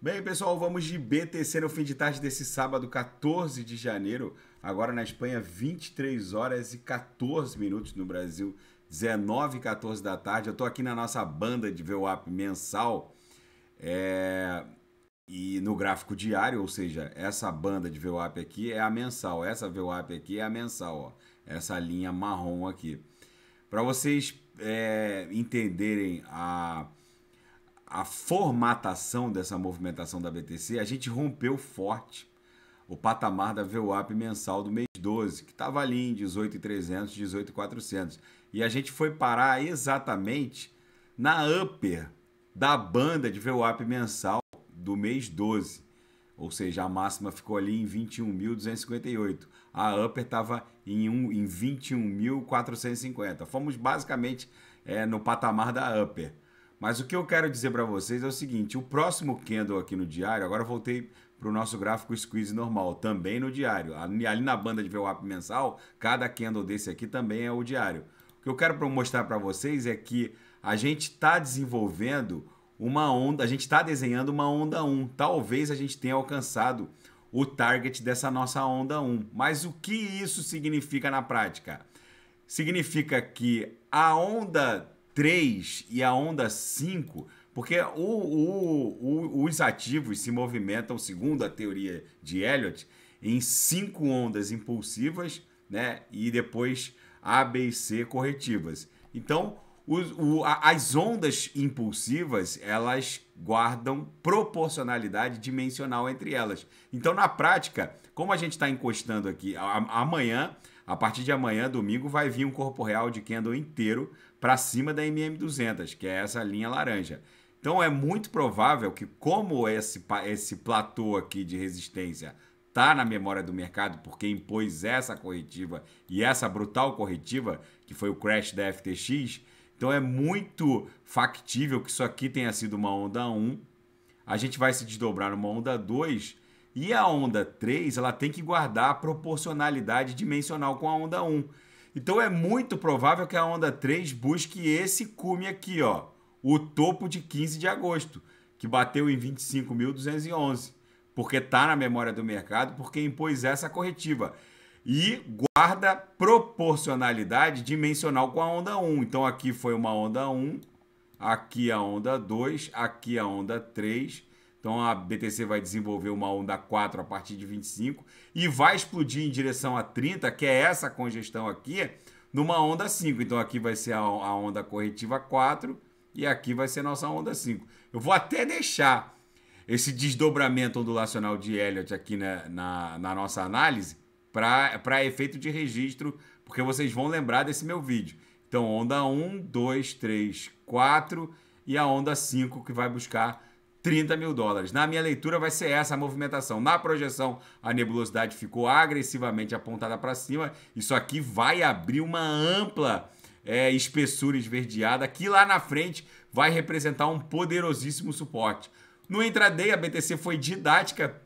Bem, pessoal, vamos de BTC no fim de tarde desse sábado, 14 de janeiro. Agora na Espanha, 23 horas e 14 minutos no Brasil, 19 e 14 da tarde. Eu estou aqui na nossa banda de VWAP mensal é... e no gráfico diário, ou seja, essa banda de VWAP aqui é a mensal. Essa VWAP aqui é a mensal, ó. essa linha marrom aqui. Para vocês é, entenderem a a formatação dessa movimentação da BTC, a gente rompeu forte o patamar da VWAP mensal do mês 12, que estava ali em 18,300, 18,400. E a gente foi parar exatamente na upper da banda de VWAP mensal do mês 12. Ou seja, a máxima ficou ali em 21.258. A upper estava em, um, em 21.450. Fomos basicamente é, no patamar da upper. Mas o que eu quero dizer para vocês é o seguinte: o próximo candle aqui no diário, agora voltei para o nosso gráfico squeeze normal, também no diário. Ali na banda de VWAP mensal, cada candle desse aqui também é o diário. O que eu quero mostrar para vocês é que a gente está desenvolvendo uma onda, a gente está desenhando uma onda 1. Talvez a gente tenha alcançado o target dessa nossa onda 1. Mas o que isso significa na prática? Significa que a onda 3 e a onda 5, porque o, o, o, os ativos se movimentam, segundo a teoria de Elliot, em cinco ondas impulsivas né, e depois A, B e C corretivas. Então, o, o, a, as ondas impulsivas, elas guardam proporcionalidade dimensional entre elas. Então, na prática, como a gente está encostando aqui, a, amanhã a partir de amanhã, domingo, vai vir um corpo real de candle inteiro para cima da MM200, que é essa linha laranja. Então é muito provável que, como esse, esse platô aqui de resistência está na memória do mercado, porque impôs essa corretiva e essa brutal corretiva, que foi o crash da FTX, então é muito factível que isso aqui tenha sido uma onda 1. A gente vai se desdobrar numa onda 2 e a onda 3, ela tem que guardar a proporcionalidade dimensional com a onda 1. Então é muito provável que a onda 3 busque esse cume aqui, ó, o topo de 15 de agosto, que bateu em 25.211, porque está na memória do mercado, porque impôs essa corretiva. E guarda proporcionalidade dimensional com a onda 1. Então aqui foi uma onda 1, aqui a onda 2, aqui a onda 3 então a BTC vai desenvolver uma onda 4 a partir de 25 e vai explodir em direção a 30, que é essa congestão aqui, numa onda 5. Então aqui vai ser a, onda corretiva 4 e aqui vai ser nossa onda 5. Eu vou até deixar esse desdobramento ondulacional de Elliot aqui na, na, na nossa análise para efeito de registro, porque vocês vão lembrar desse meu vídeo. Então, onda 1, 2, 3, 4 e a onda 5 que vai buscar 30 mil dólares. Na minha leitura, vai ser essa a movimentação. Na projeção, a nebulosidade ficou agressivamente apontada para cima. Isso aqui vai abrir uma ampla é, espessura esverdeada que lá na frente vai representar um poderosíssimo suporte. No intraday, a BTC foi didática.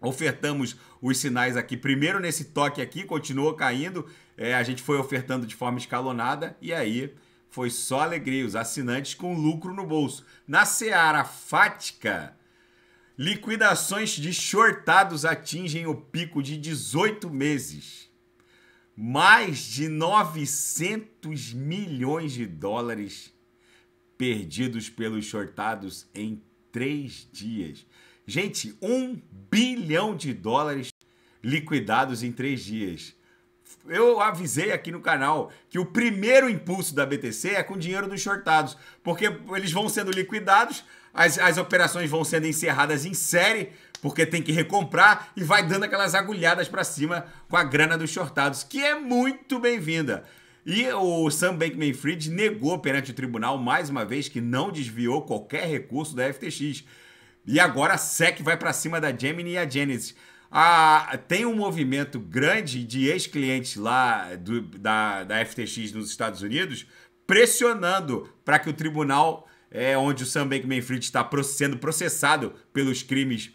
Ofertamos os sinais aqui. Primeiro nesse toque aqui, continuou caindo. É, a gente foi ofertando de forma escalonada e aí foi só alegria, os assinantes com lucro no bolso. Na seara fática, liquidações de shortados atingem o pico de 18 meses. Mais de 900 milhões de dólares perdidos pelos shortados em três dias. Gente, um bilhão de dólares liquidados em três dias eu avisei aqui no canal que o primeiro impulso da BTC é com dinheiro dos shortados, porque eles vão sendo liquidados, as, as operações vão sendo encerradas em série, porque tem que recomprar e vai dando aquelas agulhadas para cima com a grana dos shortados, que é muito bem-vinda. E o Sam Bankman-Fried negou perante o tribunal mais uma vez que não desviou qualquer recurso da FTX. E agora a SEC vai para cima da Gemini e a Genesis a, ah, tem um movimento grande de ex-clientes lá do, da, da FTX nos Estados Unidos pressionando para que o tribunal, é, onde o Sam Bankman-Fried está sendo processado pelos crimes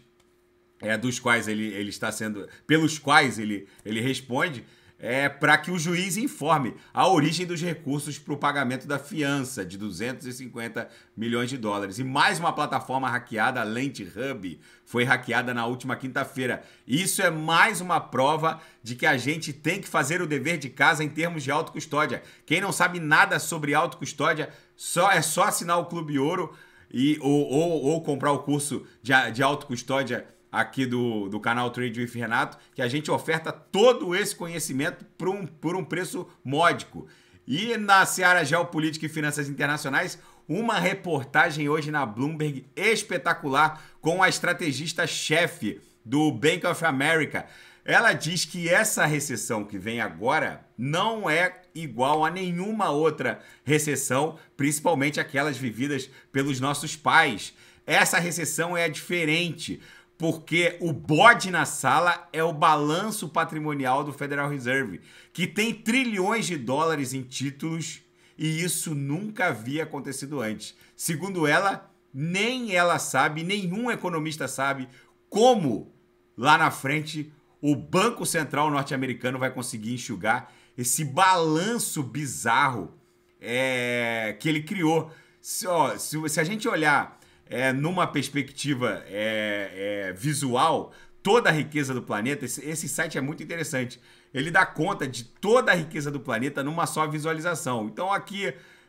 é, dos quais ele, ele está sendo, pelos quais ele, ele responde, é, para que o juiz informe a origem dos recursos para o pagamento da fiança de 250 milhões de dólares. E mais uma plataforma hackeada, a Lente Hub, foi hackeada na última quinta-feira. Isso é mais uma prova de que a gente tem que fazer o dever de casa em termos de autocustódia. Quem não sabe nada sobre autocustódia, só é só assinar o Clube Ouro e, ou, ou, ou comprar o curso de, de autocustódia aqui do, do canal Trade with Renato, que a gente oferta todo esse conhecimento por um, por um preço módico. E na seara geopolítica e finanças internacionais, uma reportagem hoje na Bloomberg espetacular com a estrategista-chefe do Bank of America. Ela diz que essa recessão que vem agora não é igual a nenhuma outra recessão, principalmente aquelas vividas pelos nossos pais. Essa recessão é diferente porque o bode na sala é o balanço patrimonial do Federal Reserve, que tem trilhões de dólares em títulos e isso nunca havia acontecido antes. Segundo ela, nem ela sabe, nenhum economista sabe como lá na frente o Banco Central norte-americano vai conseguir enxugar esse balanço bizarro é, que ele criou. Se, ó, se, se a gente olhar é, numa perspectiva é, é, visual toda a riqueza do planeta. Esse, esse, site é muito interessante. Ele dá conta de toda a riqueza do planeta numa só visualização. Então aqui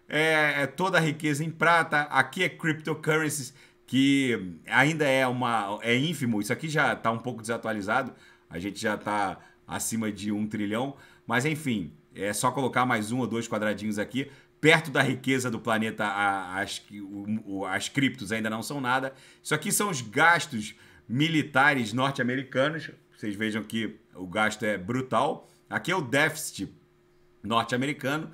é, é toda a riqueza em prata, aqui é cryptocurrencies, que ainda é uma é ínfimo. Isso aqui já está um pouco desatualizado. A gente já está acima de um trilhão. Mas enfim, é só colocar mais um ou dois quadradinhos aqui perto da riqueza do planeta, a, as, o, as criptos ainda não são nada. Isso aqui são os gastos militares norte-americanos. Vocês vejam que o gasto é brutal. Aqui é o déficit norte-americano.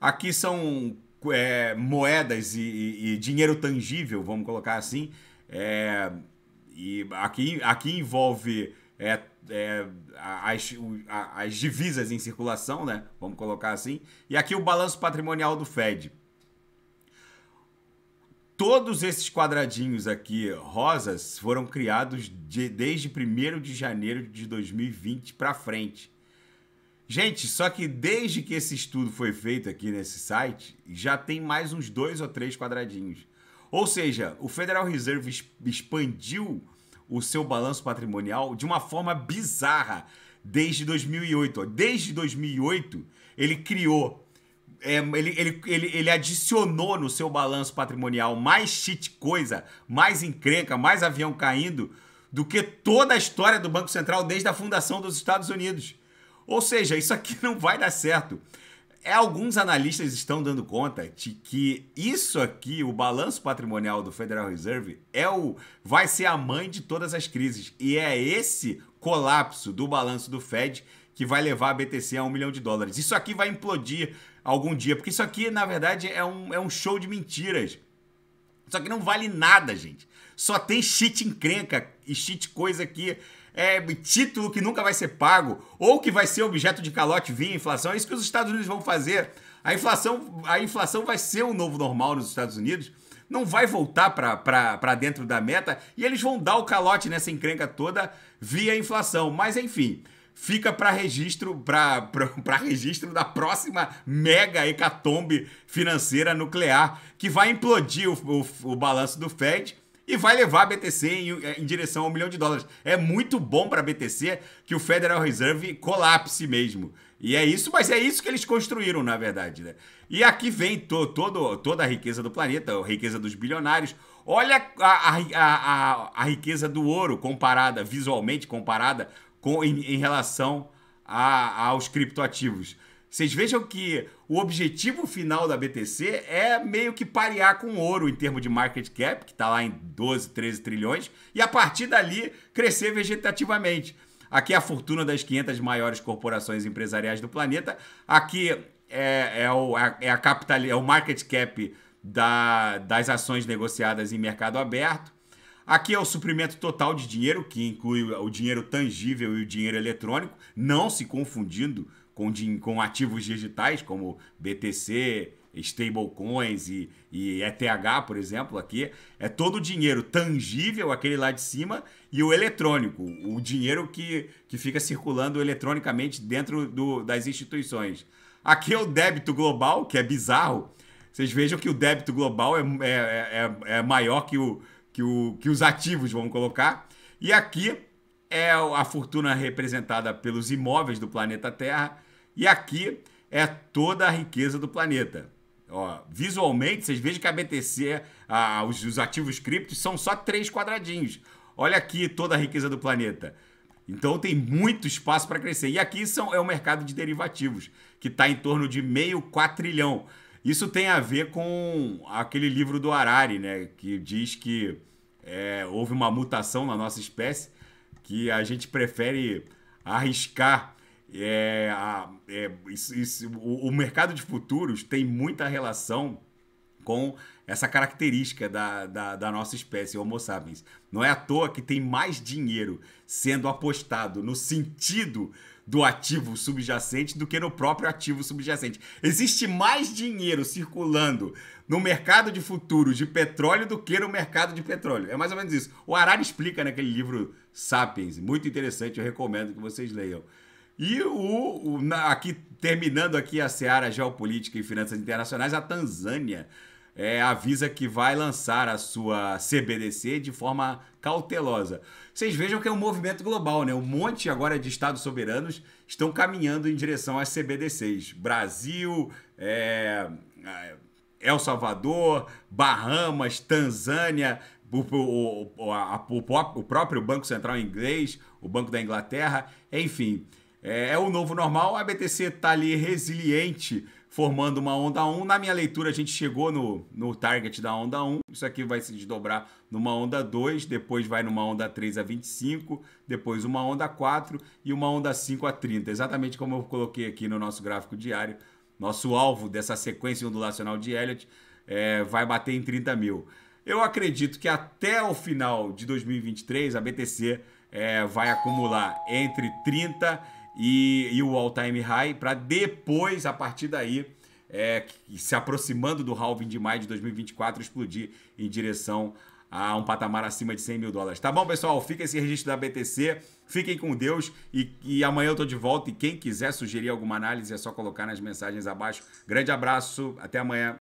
Aqui são é, moedas e, e, e, dinheiro tangível, vamos colocar assim. É, e aqui, aqui envolve é, é, as, as divisas em circulação, né? Vamos colocar assim. E aqui o balanço patrimonial do Fed. Todos esses quadradinhos aqui, rosas, foram criados de, desde 1 de janeiro de 2020 para frente. Gente, só que desde que esse estudo foi feito aqui nesse site, já tem mais uns dois ou três quadradinhos. Ou seja, o Federal Reserve expandiu o seu balanço patrimonial de uma forma bizarra desde 2008. Ó. Desde 2008, ele criou, é, ele, ele, ele, ele adicionou no seu balanço patrimonial mais shit coisa, mais encrenca, mais avião caindo do que toda a história do Banco Central desde a fundação dos Estados Unidos. Ou seja, isso aqui não vai dar certo é, alguns analistas estão dando conta de que isso aqui, o balanço patrimonial do Federal Reserve, é o vai ser a mãe de todas as crises. E é esse colapso do balanço do Fed que vai levar a BTC a um milhão de dólares. Isso aqui vai implodir algum dia, porque isso aqui, na verdade, é um, é um show de mentiras. Isso aqui não vale nada, gente. Só tem shit encrenca e shit coisa que é, título que nunca vai ser pago ou que vai ser objeto de calote via inflação. É isso que os Estados Unidos vão fazer. A inflação, a inflação vai ser o novo normal nos Estados Unidos. Não vai voltar para dentro da meta e eles vão dar o calote nessa encrenca toda via inflação. Mas enfim, fica para registro para registro da próxima mega hecatombe financeira nuclear que vai implodir o, o, o balanço do Fed e vai levar a BTC em, eh, em direção a um milhão de dólares. É muito bom para a BTC que o Federal Reserve colapse mesmo. E é isso, mas é isso que eles construíram, na verdade. Né? E aqui vem to, todo, toda a riqueza do planeta, a riqueza dos bilionários. Olha a, a, a, a riqueza do ouro comparada, visualmente comparada, com, em, em relação a, aos criptoativos. Vocês vejam que o objetivo final da BTC é meio que parear com ouro em termos de market cap, que está lá em 12, 13 trilhões, e a partir dali crescer vegetativamente. Aqui é a fortuna das 500 maiores corporações empresariais do planeta. Aqui é, é, o, é, a capital, é o market cap da, das ações negociadas em mercado aberto. Aqui é o suprimento total de dinheiro, que inclui o dinheiro tangível e o dinheiro eletrônico, não se confundindo com, com ativos digitais como BTC, stablecoins e, e ETH, por exemplo, aqui, é todo o dinheiro tangível, aquele lá de cima, e o eletrônico, o dinheiro que, que fica circulando eletronicamente dentro do, das instituições. Aqui é o débito global, que é bizarro. Vocês vejam que o débito global é, é, é, é maior que, o, que, o, que os ativos, vamos colocar. E aqui é a fortuna representada pelos imóveis do planeta Terra e aqui é toda a riqueza do planeta. Ó, visualmente, vocês vejam que a BTC, a, os, os ativos criptos, são só três quadradinhos. Olha aqui toda a riqueza do planeta. Então tem muito espaço para crescer. E aqui são, é o mercado de derivativos, que está em torno de meio quatrilhão. Isso tem a ver com aquele livro do Harari, né, que diz que é, houve uma mutação na nossa espécie que a gente prefere arriscar. É, a, é, isso, isso, o, o mercado de futuros tem muita relação com essa característica da, da, da, nossa espécie, Homo sapiens. Não é à toa que tem mais dinheiro sendo apostado no sentido do ativo subjacente do que no próprio ativo subjacente. Existe mais dinheiro circulando no mercado de futuros de petróleo do que no mercado de petróleo. É mais ou menos isso. O Arari explica naquele livro Sapiens, muito interessante, eu recomendo que vocês leiam. E o, o na, aqui terminando aqui a seara geopolítica e finanças internacionais, a Tanzânia é, avisa que vai lançar a sua CBDC de forma cautelosa. Vocês vejam que é um movimento global, né? Um monte agora de estados soberanos estão caminhando em direção às CBDCs. Brasil, é, é, El Salvador, Bahamas, Tanzânia, o, o, a, o, próprio Banco Central inglês, o Banco da Inglaterra, enfim. É, é o novo normal, a BTC está ali resiliente formando uma onda 1. Na minha leitura, a gente chegou no, no target da onda 1. Isso aqui vai se desdobrar numa onda 2, depois vai numa onda 3 a 25, depois uma onda 4 e uma onda 5 a 30. Exatamente como eu coloquei aqui no nosso gráfico diário. Nosso alvo dessa sequência ondulacional de Elliott é, vai bater em 30 mil. Eu acredito que até o final de 2023, a BTC é, vai acumular entre 30 e e, e o all-time high, para depois, a partir daí, é, se aproximando do halving de maio de 2024, explodir em direção a um patamar acima de 100 mil dólares. Tá bom, pessoal? Fica esse registro da BTC. Fiquem com Deus e, e amanhã eu tô de volta. E quem quiser sugerir alguma análise é só colocar nas mensagens abaixo. Grande abraço, até amanhã.